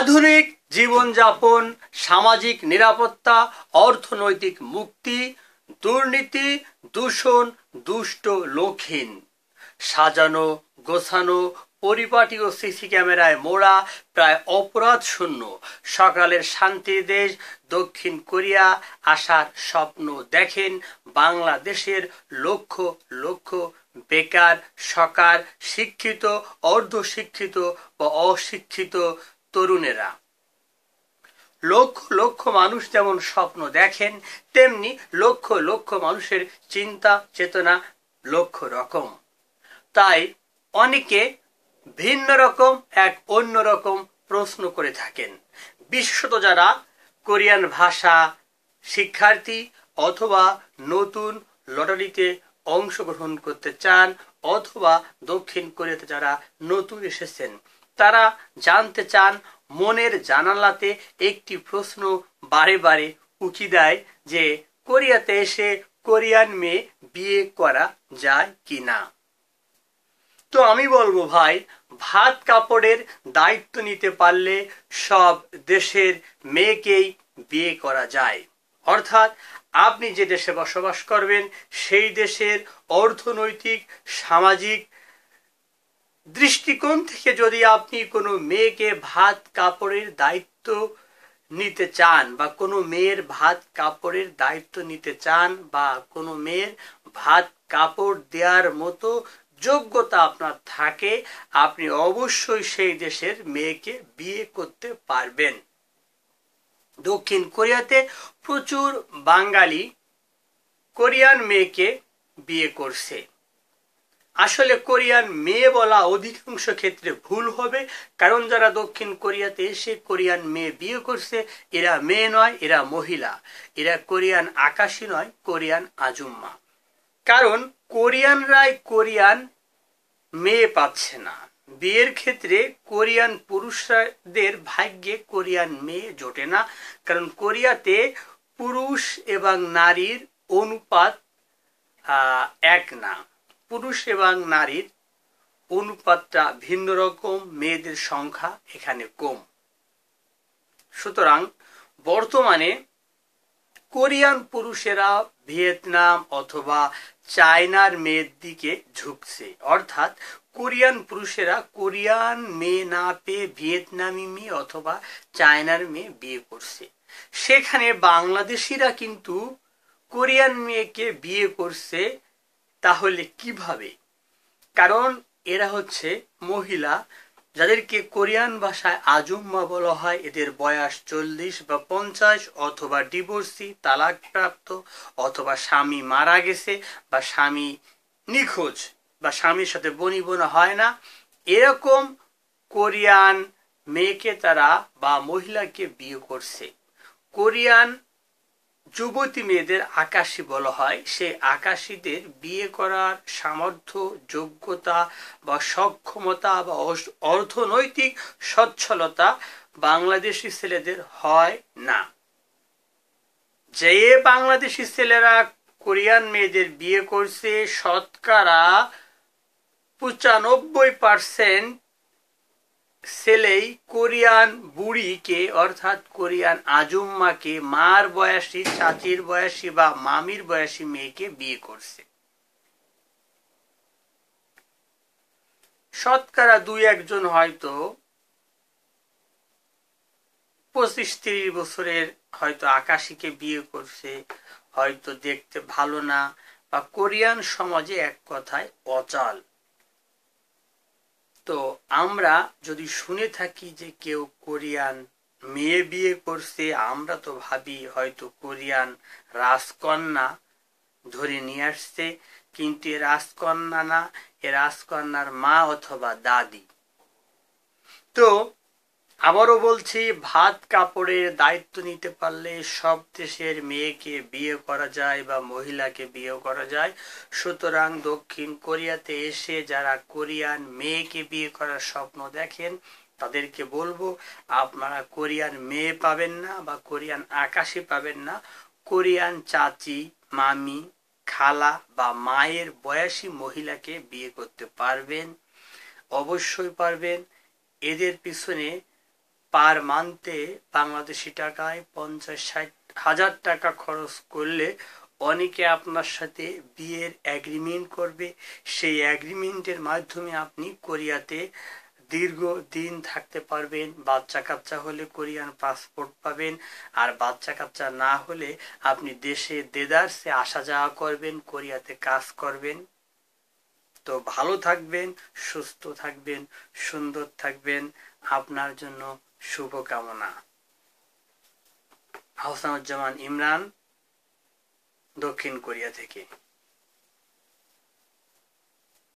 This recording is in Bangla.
আধুনিক জীবনযাপন সামাজিক নিরাপত্তা অর্থনৈতিক মুক্তি দুর্নীতি দূষণ দুষ্ট লক্ষীন সাজানো গোছানো পরিপাটি ও সিসি ক্যামেরায় মোড়া প্রায় অপরাধ শূন্য সকালের শান্তি দেশ দক্ষিণ কোরিয়া আসার স্বপ্ন দেখেন বাংলাদেশের লক্ষ লক্ষ বেকার সকার শিক্ষিত অর্ধশিক্ষিত বা অশিক্ষিত তরুণেরা লক্ষ লক্ষ মানুষ যেমন স্বপ্ন দেখেন তেমনি লক্ষ লক্ষ মানুষের চিন্তা চেতনা লক্ষ রকম তাই অনেকে ভিন্ন রকম এক অন্য রকম প্রশ্ন করে থাকেন বিশ্বত যারা কোরিয়ান ভাষা শিক্ষার্থী অথবা নতুন লটারিতে অংশগ্রহণ করতে চান অথবা দক্ষিণ কোরিয়াতে যারা নতুন এসেছেন তারা জানতে চান মনের জানালাতে একটি প্রশ্ন বারে বারে উঁকি দেয় যে কোরিয়াতে এসে কোরিয়ান মেয়ে বিয়ে করা যায় কি না তো আমি বলবো ভাই ভাত কাপড়ের দায়িত্ব নিতে পারলে সব দেশের মেয়েকেই বিয়ে করা যায় অর্থাৎ আপনি যে দেশে বসবাস করবেন সেই দেশের অর্থনৈতিক সামাজিক দৃষ্টিকোণ থেকে যদি আপনি কোনো মেয়েকে ভাত কাপড়ের দায়িত্ব নিতে চান বা কোনো মেয়ের ভাত কাপড়ের দায়িত্ব নিতে চান বা কোনো মেয়ের ভাত কাপড় দেওয়ার মতো যোগ্যতা আপনার থাকে আপনি অবশ্যই সেই দেশের মেয়েকে বিয়ে করতে পারবেন দক্ষিণ কোরিয়াতে প্রচুর বাঙালি কোরিয়ান মেয়েকে বিয়ে করছে আসলে কোরিয়ান মেয়ে বলা অধিকাংশ ক্ষেত্রে ভুল হবে কারণ যারা দক্ষিণ কোরিয়াতে এসে কোরিয়ান মেয়ে বিয়ে করছে এরা মেয়ে নয় এরা মহিলা এরা কোরিয়ান আকাশী নয় কোরিয়ান আজুম্মা কারণ কোরিয়ানরাই কোরিয়ান মেয়ে পাচ্ছে না বিয়ের ক্ষেত্রে কোরিয়ান পুরুষদের ভাগ্যে কোরিয়ান মেয়ে জোটে না কারণ কোরিয়াতে পুরুষ এবং নারীর অনুপাত এক না পুরুষ এবং নারীর অনুপাতটা ভিন্ন রকম মেয়েদের সংখ্যা এখানে কম সুতরাং বর্তমানে কোরিয়ান পুরুষেরা ভিয়েতনাম অথবা চায়নার মেয়ের দিকে ঝুঁকছে অর্থাৎ কোরিয়ান পুরুষেরা কোরিয়ান মেয়ে না পেয়ে ভিয়েতনামি মেয়ে অথবা চায়নার মেয়ে বিয়ে করছে সেখানে বাংলাদেশিরা কিন্তু কোরিয়ান মেয়েকে বিয়ে করছে তাহলে কিভাবে কারণ এরা হচ্ছে মহিলা যাদেরকে কোরিয়ান ভাষায় আজুম্মা বলা হয় এদের বয়স চল্লিশ বা পঞ্চাশ অথবা ডিভোর্সি তালাকপ্রাপ্ত অথবা স্বামী মারা গেছে বা স্বামী নিখোঁজ বা স্বামীর সাথে বনিবনা হয় না এরকম কোরিয়ান মেয়েকে তারা বা মহিলাকে বিয়ে করছে কোরিয়ান যুবতী মেয়েদের আকাশী বলা হয় সে আকাশীদের বিয়ে করার সামর্থ্য যোগ্যতা বা সক্ষমতা বা অর্থনৈতিক সচ্ছলতা বাংলাদেশি ছেলেদের হয় না যে বাংলাদেশি ছেলেরা কোরিয়ান মেয়েদের বিয়ে করছে শতকরা পঁচানব্বই পার্সেন্ট সেলেই কোরিয়ান বুড়িকে অর্থাৎ কোরিয়ান আজুম্মাকে মার বয়সী চাচির বয়সী বা মামির বয়সী মেয়েকে বিয়ে করছে শতকরা দুই একজন হয়তো পঁচিশ তিরিশ বছরের হয়তো আকাশীকে বিয়ে করছে হয়তো দেখতে ভালো না বা কোরিয়ান সমাজে এক কথায় অচল তো আমরা যদি শুনে থাকি যে কেউ কোরিয়ান মেয়ে বিয়ে করছে আমরা তো ভাবি হয়তো কোরিয়ান রাজকন্যা ধরে নিয়ে আসছে কিন্তু এ রাজকন্যা না এ রাজকন্যার মা অথবা দাদি তো আবারও বলছি ভাত কাপড়ের দায়িত্ব নিতে পারলে সব দেশের মেয়েকে বিয়ে করা যায় বা মহিলাকে বিয়ে করা যায় সুতরাং দক্ষিণ কোরিয়াতে এসে যারা কোরিয়ান মেয়েকে বিয়ে করার স্বপ্ন দেখেন তাদেরকে বলবো আপনারা কোরিয়ান মেয়ে পাবেন না বা কোরিয়ান আকাশে পাবেন না কোরিয়ান চাচি মামি খালা বা মায়ের বয়সী মহিলাকে বিয়ে করতে পারবেন অবশ্যই পারবেন এদের পিছনে পার মান্থে বাংলাদেশি টাকায় পঞ্চাশ ষাট হাজার টাকা খরচ করলে অনেকে আপনার সাথে বিয়ের অ্যাগ্রিমেন্ট করবে সেই অ্যাগ্রিমেন্টের মাধ্যমে আপনি কোরিয়াতে দীর্ঘ দিন থাকতে পারবেন বাচ্চা কাচ্চা হলে কোরিয়ান পাসপোর্ট পাবেন আর বাচ্চা কাচ্চা না হলে আপনি দেশে দেদারসে আসা যাওয়া করবেন কোরিয়াতে কাজ করবেন তো ভালো থাকবেন সুস্থ থাকবেন সুন্দর থাকবেন আপনার জন্য শুভকামনা হাসানুজ্জামান ইমরান দক্ষিণ কোরিয়া থেকে